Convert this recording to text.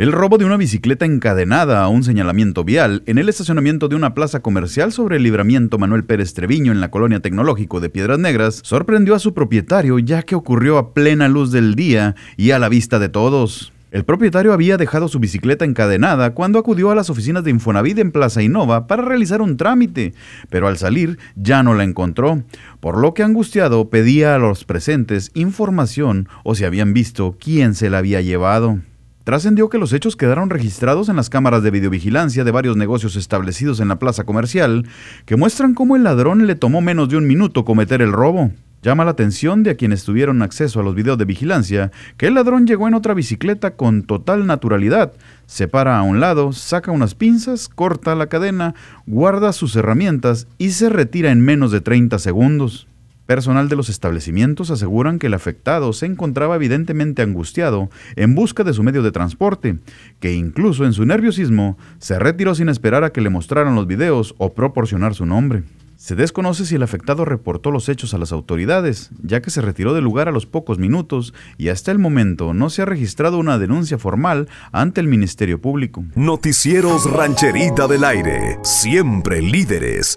El robo de una bicicleta encadenada a un señalamiento vial en el estacionamiento de una plaza comercial sobre el libramiento Manuel Pérez Treviño en la colonia tecnológico de Piedras Negras sorprendió a su propietario ya que ocurrió a plena luz del día y a la vista de todos. El propietario había dejado su bicicleta encadenada cuando acudió a las oficinas de Infonavit en Plaza Innova para realizar un trámite, pero al salir ya no la encontró, por lo que angustiado pedía a los presentes información o si habían visto quién se la había llevado trascendió que los hechos quedaron registrados en las cámaras de videovigilancia de varios negocios establecidos en la plaza comercial, que muestran cómo el ladrón le tomó menos de un minuto cometer el robo. Llama la atención de a quienes tuvieron acceso a los videos de vigilancia que el ladrón llegó en otra bicicleta con total naturalidad, se para a un lado, saca unas pinzas, corta la cadena, guarda sus herramientas y se retira en menos de 30 segundos. Personal de los establecimientos aseguran que el afectado se encontraba evidentemente angustiado en busca de su medio de transporte, que incluso en su nerviosismo se retiró sin esperar a que le mostraran los videos o proporcionar su nombre. Se desconoce si el afectado reportó los hechos a las autoridades, ya que se retiró del lugar a los pocos minutos y hasta el momento no se ha registrado una denuncia formal ante el Ministerio Público. Noticieros Rancherita del Aire, siempre líderes.